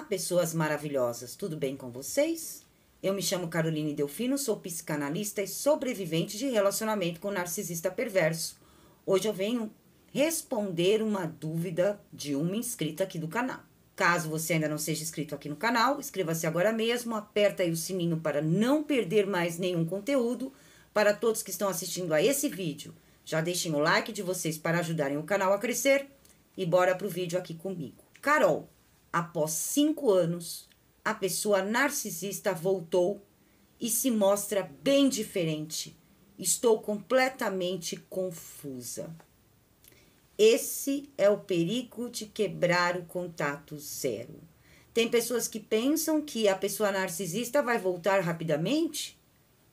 Olá, pessoas maravilhosas, tudo bem com vocês? Eu me chamo Caroline Delfino, sou psicanalista e sobrevivente de relacionamento com um narcisista perverso. Hoje eu venho responder uma dúvida de uma inscrita aqui do canal. Caso você ainda não seja inscrito aqui no canal, inscreva-se agora mesmo, aperta aí o sininho para não perder mais nenhum conteúdo. Para todos que estão assistindo a esse vídeo, já deixem o like de vocês para ajudarem o canal a crescer e bora pro vídeo aqui comigo. Carol, Após cinco anos, a pessoa narcisista voltou e se mostra bem diferente. Estou completamente confusa. Esse é o perigo de quebrar o contato zero. Tem pessoas que pensam que a pessoa narcisista vai voltar rapidamente,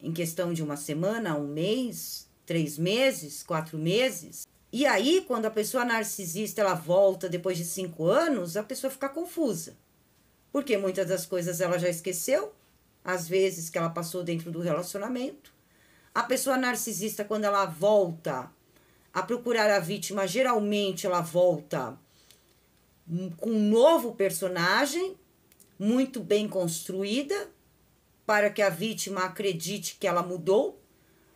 em questão de uma semana, um mês, três meses, quatro meses. E aí, quando a pessoa narcisista ela volta depois de cinco anos, a pessoa fica confusa. Porque muitas das coisas ela já esqueceu, às vezes que ela passou dentro do relacionamento. A pessoa narcisista, quando ela volta a procurar a vítima, geralmente ela volta hum, com um novo personagem, muito bem construída, para que a vítima acredite que ela mudou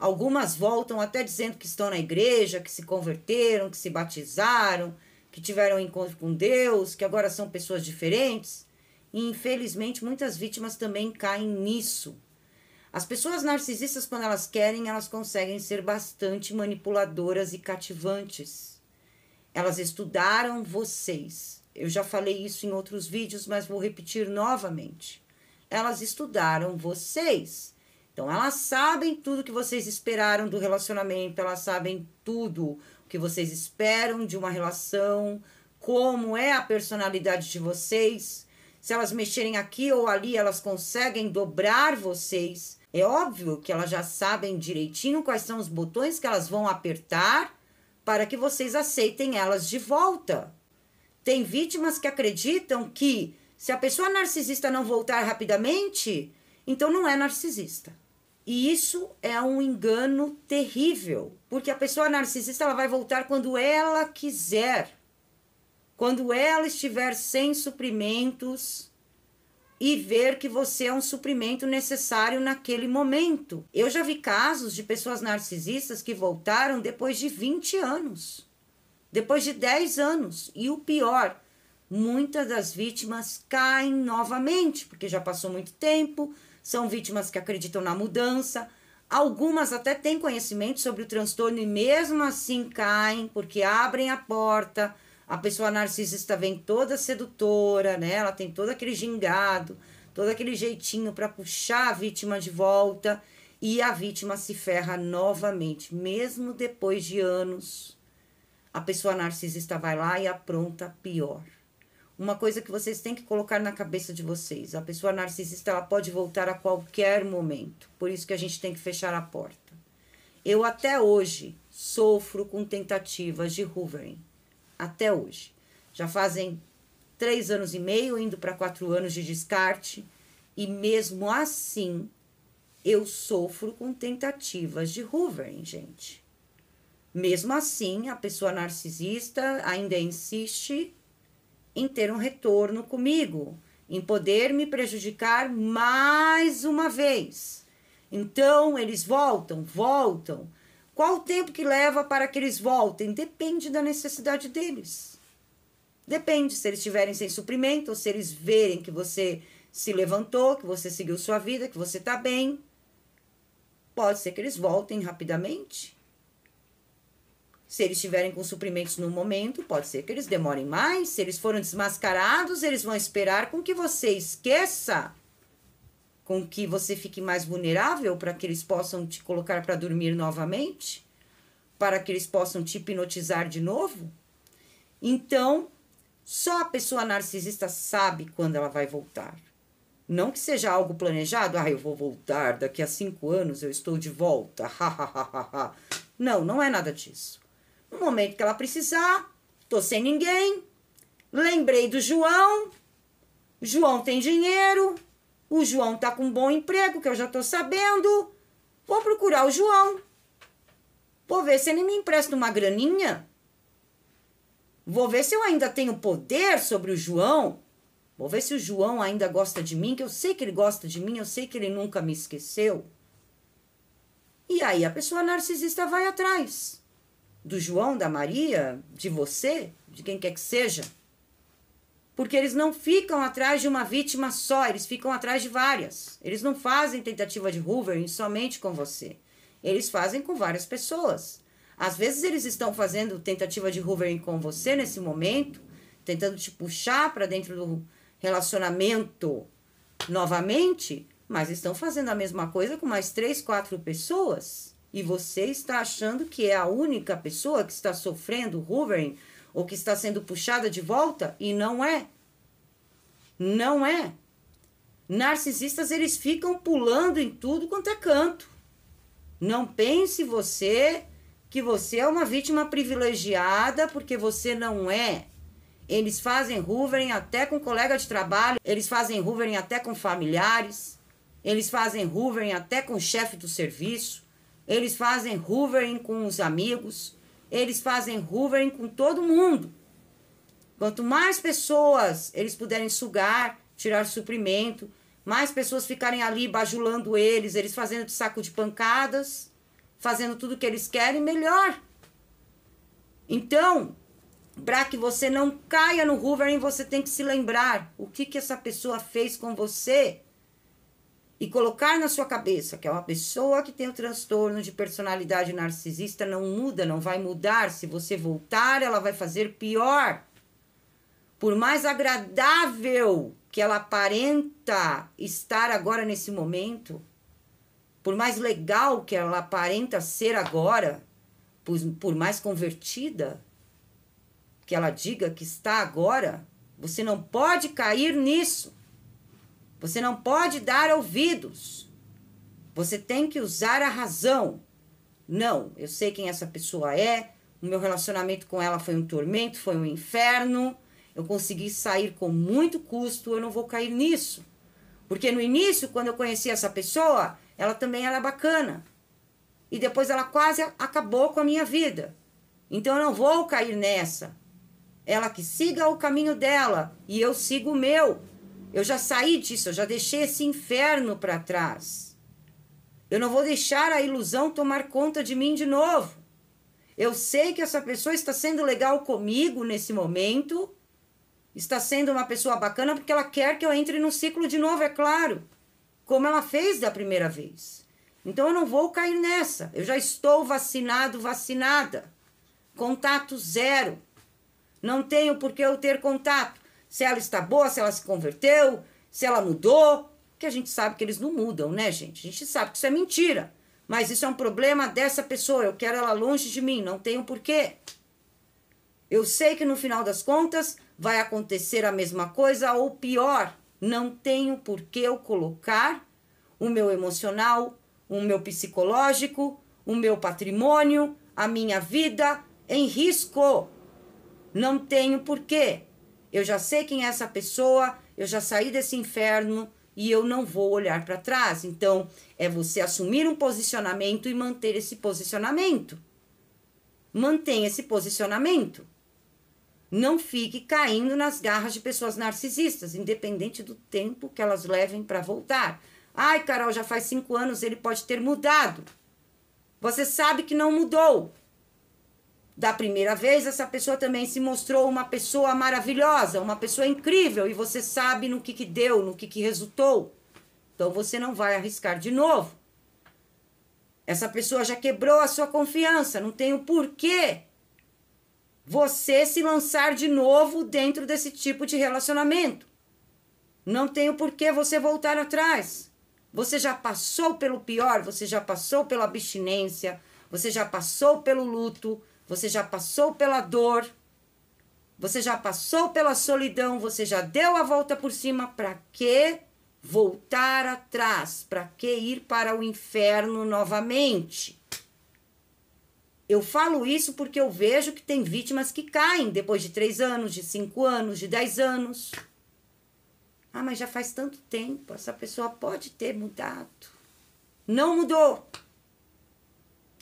Algumas voltam até dizendo que estão na igreja, que se converteram, que se batizaram, que tiveram um encontro com Deus, que agora são pessoas diferentes. E infelizmente muitas vítimas também caem nisso. As pessoas narcisistas, quando elas querem, elas conseguem ser bastante manipuladoras e cativantes. Elas estudaram vocês. Eu já falei isso em outros vídeos, mas vou repetir novamente. Elas estudaram vocês. Então, elas sabem tudo que vocês esperaram do relacionamento, elas sabem tudo o que vocês esperam de uma relação, como é a personalidade de vocês. Se elas mexerem aqui ou ali, elas conseguem dobrar vocês. É óbvio que elas já sabem direitinho quais são os botões que elas vão apertar para que vocês aceitem elas de volta. Tem vítimas que acreditam que se a pessoa narcisista não voltar rapidamente, então não é narcisista. E isso é um engano terrível, porque a pessoa narcisista ela vai voltar quando ela quiser, quando ela estiver sem suprimentos e ver que você é um suprimento necessário naquele momento. Eu já vi casos de pessoas narcisistas que voltaram depois de 20 anos, depois de 10 anos. E o pior, muitas das vítimas caem novamente, porque já passou muito tempo, são vítimas que acreditam na mudança. Algumas até têm conhecimento sobre o transtorno e mesmo assim caem, porque abrem a porta. A pessoa narcisista vem toda sedutora, né? Ela tem todo aquele gingado, todo aquele jeitinho para puxar a vítima de volta e a vítima se ferra novamente, mesmo depois de anos. A pessoa narcisista vai lá e apronta pior uma coisa que vocês têm que colocar na cabeça de vocês. A pessoa narcisista ela pode voltar a qualquer momento. Por isso que a gente tem que fechar a porta. Eu até hoje sofro com tentativas de hoovering. Até hoje. Já fazem três anos e meio, indo para quatro anos de descarte. E mesmo assim, eu sofro com tentativas de hoovering, gente. Mesmo assim, a pessoa narcisista ainda insiste em ter um retorno comigo, em poder me prejudicar mais uma vez. Então eles voltam, voltam. Qual o tempo que leva para que eles voltem? Depende da necessidade deles. Depende se eles estiverem sem suprimento ou se eles verem que você se levantou, que você seguiu sua vida, que você está bem. Pode ser que eles voltem rapidamente. Se eles estiverem com suprimentos no momento, pode ser que eles demorem mais. Se eles foram desmascarados, eles vão esperar com que você esqueça, com que você fique mais vulnerável para que eles possam te colocar para dormir novamente, para que eles possam te hipnotizar de novo. Então, só a pessoa narcisista sabe quando ela vai voltar. Não que seja algo planejado, ah, eu vou voltar, daqui a cinco anos eu estou de volta, ha, ha, ha, ha, ha. Não, não é nada disso. No momento que ela precisar, tô sem ninguém. Lembrei do João. João tem dinheiro. O João tá com um bom emprego, que eu já tô sabendo. Vou procurar o João. Vou ver se ele me empresta uma graninha. Vou ver se eu ainda tenho poder sobre o João. Vou ver se o João ainda gosta de mim, que eu sei que ele gosta de mim, eu sei que ele nunca me esqueceu. E aí a pessoa narcisista vai atrás do João, da Maria, de você, de quem quer que seja. Porque eles não ficam atrás de uma vítima só, eles ficam atrás de várias. Eles não fazem tentativa de hoovering somente com você. Eles fazem com várias pessoas. Às vezes eles estão fazendo tentativa de hoovering com você nesse momento, tentando te puxar para dentro do relacionamento novamente, mas estão fazendo a mesma coisa com mais três, quatro pessoas e você está achando que é a única pessoa que está sofrendo hoovering ou que está sendo puxada de volta e não é. Não é. Narcisistas eles ficam pulando em tudo quanto é canto. Não pense você que você é uma vítima privilegiada porque você não é. Eles fazem hoovering até com colega de trabalho, eles fazem hoovering até com familiares, eles fazem hoovering até com chefe do serviço. Eles fazem hoovering com os amigos, eles fazem hoovering com todo mundo. Quanto mais pessoas eles puderem sugar, tirar suprimento, mais pessoas ficarem ali bajulando eles, eles fazendo de saco de pancadas, fazendo tudo que eles querem, melhor. Então, para que você não caia no hoovering, você tem que se lembrar o que, que essa pessoa fez com você e colocar na sua cabeça que é uma pessoa que tem o um transtorno de personalidade narcisista não muda, não vai mudar. Se você voltar, ela vai fazer pior. Por mais agradável que ela aparenta estar agora nesse momento, por mais legal que ela aparenta ser agora, por, por mais convertida que ela diga que está agora, você não pode cair nisso. Você não pode dar ouvidos. Você tem que usar a razão. Não, eu sei quem essa pessoa é. O meu relacionamento com ela foi um tormento, foi um inferno. Eu consegui sair com muito custo, eu não vou cair nisso. Porque no início, quando eu conheci essa pessoa, ela também era bacana. E depois ela quase acabou com a minha vida. Então eu não vou cair nessa. Ela que siga o caminho dela e eu sigo o meu. Eu já saí disso, eu já deixei esse inferno para trás. Eu não vou deixar a ilusão tomar conta de mim de novo. Eu sei que essa pessoa está sendo legal comigo nesse momento, está sendo uma pessoa bacana porque ela quer que eu entre no ciclo de novo, é claro, como ela fez da primeira vez. Então eu não vou cair nessa. Eu já estou vacinado, vacinada. Contato zero. Não tenho por que eu ter contato se ela está boa, se ela se converteu, se ela mudou. Que a gente sabe que eles não mudam, né, gente? A gente sabe que isso é mentira. Mas isso é um problema dessa pessoa. Eu quero ela longe de mim, não tenho porquê. Eu sei que no final das contas vai acontecer a mesma coisa ou pior. Não tenho porquê eu colocar o meu emocional, o meu psicológico, o meu patrimônio, a minha vida em risco. Não tenho porquê eu já sei quem é essa pessoa, eu já saí desse inferno e eu não vou olhar para trás. Então, é você assumir um posicionamento e manter esse posicionamento. Mantenha esse posicionamento. Não fique caindo nas garras de pessoas narcisistas, independente do tempo que elas levem para voltar. Ai, Carol, já faz cinco anos, ele pode ter mudado. Você sabe que não mudou da primeira vez, essa pessoa também se mostrou uma pessoa maravilhosa, uma pessoa incrível, e você sabe no que, que deu, no que, que resultou. Então você não vai arriscar de novo. Essa pessoa já quebrou a sua confiança, não tem o um porquê você se lançar de novo dentro desse tipo de relacionamento. Não tem o um porquê você voltar atrás. Você já passou pelo pior, você já passou pela abstinência, você já passou pelo luto, você já passou pela dor, você já passou pela solidão, você já deu a volta por cima. Para que voltar atrás? Para que ir para o inferno novamente? Eu falo isso porque eu vejo que tem vítimas que caem depois de três anos, de cinco anos, de dez anos. Ah, mas já faz tanto tempo, essa pessoa pode ter mudado. Não mudou.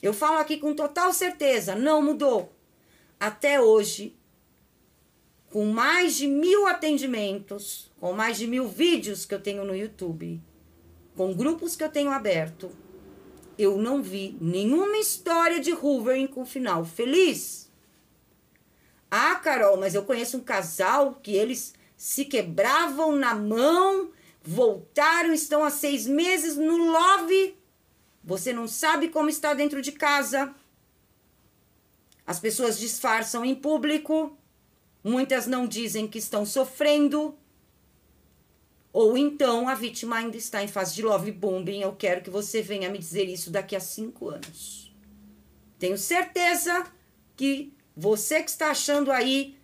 Eu falo aqui com total certeza, não mudou. Até hoje, com mais de mil atendimentos, com mais de mil vídeos que eu tenho no YouTube, com grupos que eu tenho aberto, eu não vi nenhuma história de Hoovering com final feliz. Ah, Carol, mas eu conheço um casal que eles se quebravam na mão, voltaram, estão há seis meses no love você não sabe como está dentro de casa. As pessoas disfarçam em público. Muitas não dizem que estão sofrendo. Ou então a vítima ainda está em fase de love bombing. Eu quero que você venha me dizer isso daqui a cinco anos. Tenho certeza que você que está achando aí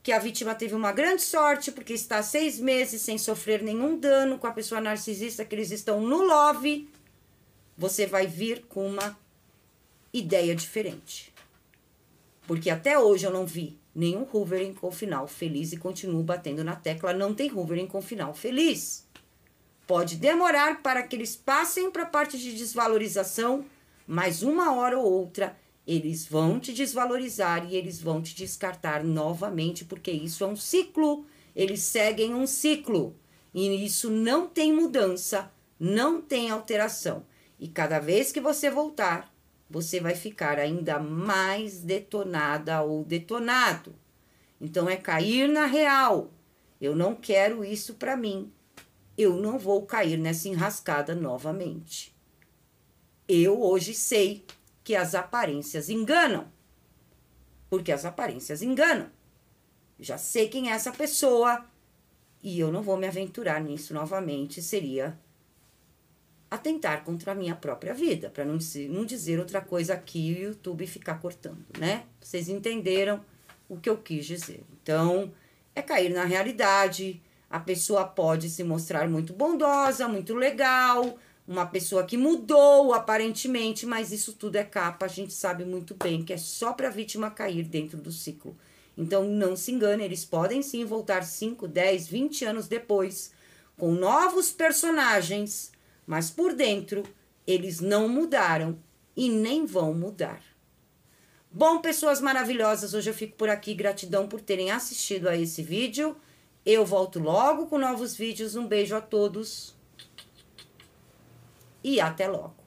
que a vítima teve uma grande sorte porque está seis meses sem sofrer nenhum dano com a pessoa narcisista que eles estão no love você vai vir com uma ideia diferente. Porque até hoje eu não vi nenhum hoovering com final feliz e continuo batendo na tecla, não tem hoovering com final feliz. Pode demorar para que eles passem para a parte de desvalorização, mas uma hora ou outra eles vão te desvalorizar e eles vão te descartar novamente, porque isso é um ciclo. Eles seguem um ciclo e isso não tem mudança, não tem alteração. E cada vez que você voltar, você vai ficar ainda mais detonada ou detonado. Então é cair na real. Eu não quero isso para mim. Eu não vou cair nessa enrascada novamente. Eu hoje sei que as aparências enganam. Porque as aparências enganam. Já sei quem é essa pessoa e eu não vou me aventurar nisso novamente. Seria atentar contra a minha própria vida, para não, não dizer outra coisa aqui e o YouTube ficar cortando, né? Vocês entenderam o que eu quis dizer. Então, é cair na realidade. A pessoa pode se mostrar muito bondosa, muito legal, uma pessoa que mudou aparentemente, mas isso tudo é capa, a gente sabe muito bem que é só para a vítima cair dentro do ciclo. Então, não se engane, eles podem sim voltar 5, 10, 20 anos depois com novos personagens mas por dentro eles não mudaram e nem vão mudar. Bom, pessoas maravilhosas, hoje eu fico por aqui. Gratidão por terem assistido a esse vídeo. Eu volto logo com novos vídeos. Um beijo a todos e até logo.